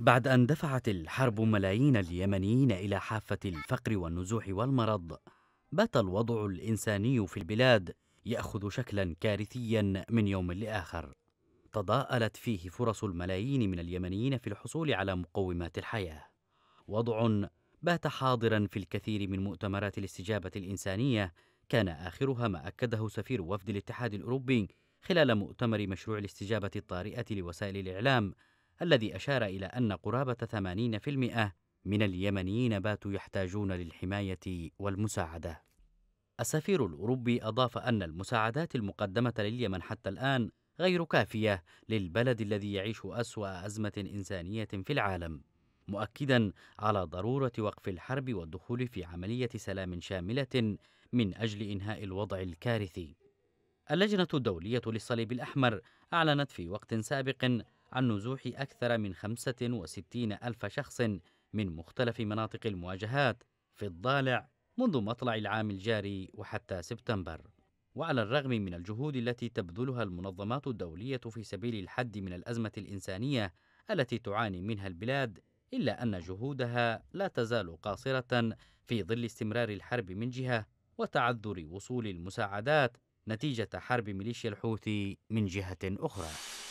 بعد أن دفعت الحرب ملايين اليمنيين إلى حافة الفقر والنزوح والمرض بات الوضع الإنساني في البلاد يأخذ شكلا كارثيا من يوم لآخر تضاءلت فيه فرص الملايين من اليمنيين في الحصول على مقومات الحياة وضع بات حاضرا في الكثير من مؤتمرات الاستجابة الإنسانية كان آخرها ما أكده سفير وفد الاتحاد الأوروبي خلال مؤتمر مشروع الاستجابة الطارئة لوسائل الإعلام الذي أشار إلى أن قرابة 80% من اليمنيين باتوا يحتاجون للحماية والمساعدة. السفير الأوروبي أضاف أن المساعدات المقدمة لليمن حتى الآن غير كافية للبلد الذي يعيش أسوأ أزمة إنسانية في العالم. مؤكدا على ضروره وقف الحرب والدخول في عمليه سلام شامله من اجل انهاء الوضع الكارثي اللجنة الدولية للصليب الأحمر أعلنت في وقت سابق عن نزوح أكثر من 65 ألف شخص من مختلف مناطق المواجهات في الضالع منذ مطلع العام الجاري وحتى سبتمبر وعلى الرغم من الجهود التي تبذلها المنظمات الدولية في سبيل الحد من الأزمة الإنسانية التي تعاني منها البلاد إلا أن جهودها لا تزال قاصرة في ظل استمرار الحرب من جهة وتعذر وصول المساعدات نتيجة حرب ميليشيا الحوثي من جهة أخرى